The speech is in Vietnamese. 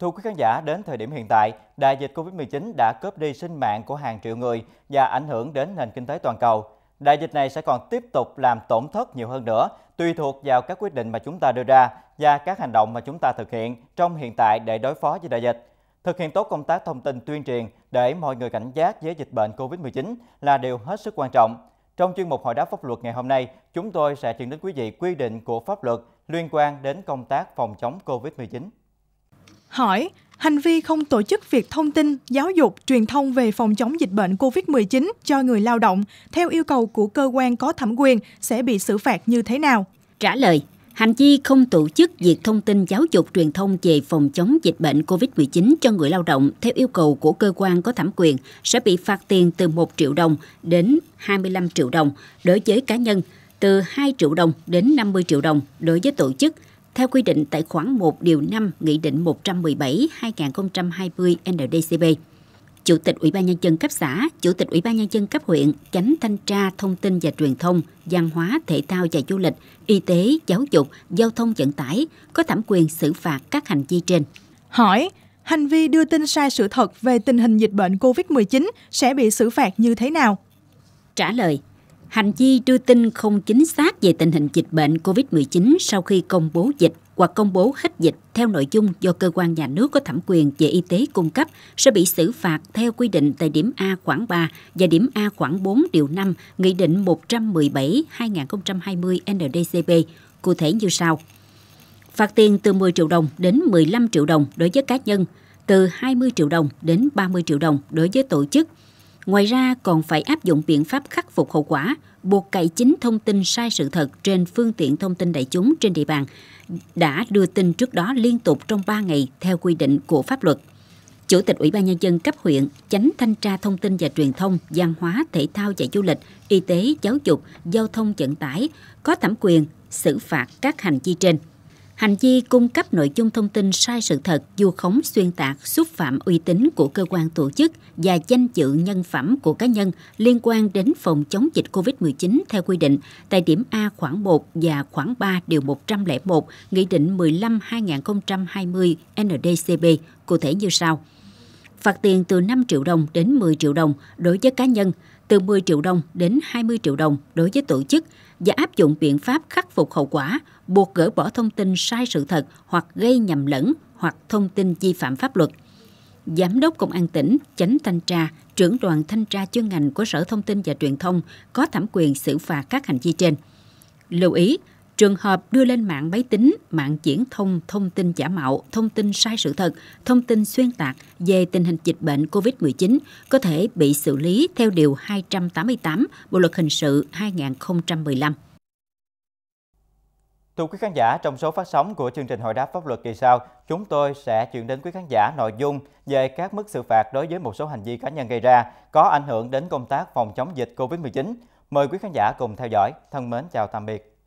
Thưa quý khán giả, đến thời điểm hiện tại, đại dịch Covid-19 đã cướp đi sinh mạng của hàng triệu người và ảnh hưởng đến nền kinh tế toàn cầu. Đại dịch này sẽ còn tiếp tục làm tổn thất nhiều hơn nữa, tùy thuộc vào các quyết định mà chúng ta đưa ra và các hành động mà chúng ta thực hiện trong hiện tại để đối phó với đại dịch. Thực hiện tốt công tác thông tin tuyên truyền để mọi người cảnh giác với dịch bệnh Covid-19 là điều hết sức quan trọng. Trong chuyên mục Hội đáp pháp luật ngày hôm nay, chúng tôi sẽ chuyển đến quý vị quy định của pháp luật liên quan đến công tác phòng chống Covid-19 hỏi hành vi không tổ chức việc thông tin, giáo dục, truyền thông về phòng chống dịch bệnh COVID-19 cho người lao động theo yêu cầu của cơ quan có thẩm quyền sẽ bị xử phạt như thế nào? Trả lời, hành vi không tổ chức việc thông tin giáo dục truyền thông về phòng chống dịch bệnh COVID-19 cho người lao động theo yêu cầu của cơ quan có thẩm quyền sẽ bị phạt tiền từ 1 triệu đồng đến 25 triệu đồng đối với cá nhân, từ 2 triệu đồng đến 50 triệu đồng đối với tổ chức – theo quy định tại khoản 1 điều 5 Nghị định 117-2020 ndcb, Chủ tịch Ủy ban Nhân dân cấp xã, Chủ tịch Ủy ban Nhân dân cấp huyện, tránh thanh tra thông tin và truyền thông, văn hóa, thể thao và du lịch, y tế, giáo dục, giao thông vận tải có thẩm quyền xử phạt các hành vi trên. Hỏi, hành vi đưa tin sai sự thật về tình hình dịch bệnh COVID-19 sẽ bị xử phạt như thế nào? Trả lời, Hành vi đưa tin không chính xác về tình hình dịch bệnh COVID-19 sau khi công bố dịch hoặc công bố hết dịch theo nội dung do cơ quan nhà nước có thẩm quyền về y tế cung cấp sẽ bị xử phạt theo quy định tại điểm A khoảng 3 và điểm A khoảng 4 điều 5 Nghị định 117-2020 NDCP, cụ thể như sau. Phạt tiền từ 10 triệu đồng đến 15 triệu đồng đối với cá nhân, từ 20 triệu đồng đến 30 triệu đồng đối với tổ chức, Ngoài ra còn phải áp dụng biện pháp khắc phục hậu quả, buộc cậy chính thông tin sai sự thật trên phương tiện thông tin đại chúng trên địa bàn đã đưa tin trước đó liên tục trong 3 ngày theo quy định của pháp luật. Chủ tịch Ủy ban Nhân dân cấp huyện, chánh thanh tra thông tin và truyền thông, văn hóa, thể thao và du lịch, y tế, giáo dục, giao thông vận tải có thẩm quyền xử phạt các hành vi trên. Hành vi cung cấp nội dung thông tin sai sự thật, vu khống xuyên tạc, xúc phạm uy tín của cơ quan tổ chức và danh dự nhân phẩm của cá nhân liên quan đến phòng chống dịch COVID-19 theo quy định tại điểm A khoảng 1 và khoảng 3 điều 101 Nghị định 15-2020 NDCB, cụ thể như sau. Phạt tiền từ 5 triệu đồng đến 10 triệu đồng đối với cá nhân – từ 10 triệu đồng đến 20 triệu đồng đối với tổ chức và áp dụng biện pháp khắc phục hậu quả, buộc gỡ bỏ thông tin sai sự thật hoặc gây nhầm lẫn hoặc thông tin vi phạm pháp luật. Giám đốc Công an tỉnh, chánh thanh tra, trưởng đoàn thanh tra chuyên ngành của Sở Thông tin và Truyền thông có thẩm quyền xử phạt các hành vi trên. Lưu ý, Trường hợp đưa lên mạng máy tính, mạng chuyển thông thông tin giả mạo, thông tin sai sự thật, thông tin xuyên tạc về tình hình dịch bệnh COVID-19 có thể bị xử lý theo Điều 288 Bộ Luật Hình sự 2015. Thưa quý khán giả, trong số phát sóng của chương trình hội đáp pháp luật kỳ sau, chúng tôi sẽ chuyển đến quý khán giả nội dung về các mức xử phạt đối với một số hành vi cá nhân gây ra có ảnh hưởng đến công tác phòng chống dịch COVID-19. Mời quý khán giả cùng theo dõi. Thân mến chào tạm biệt.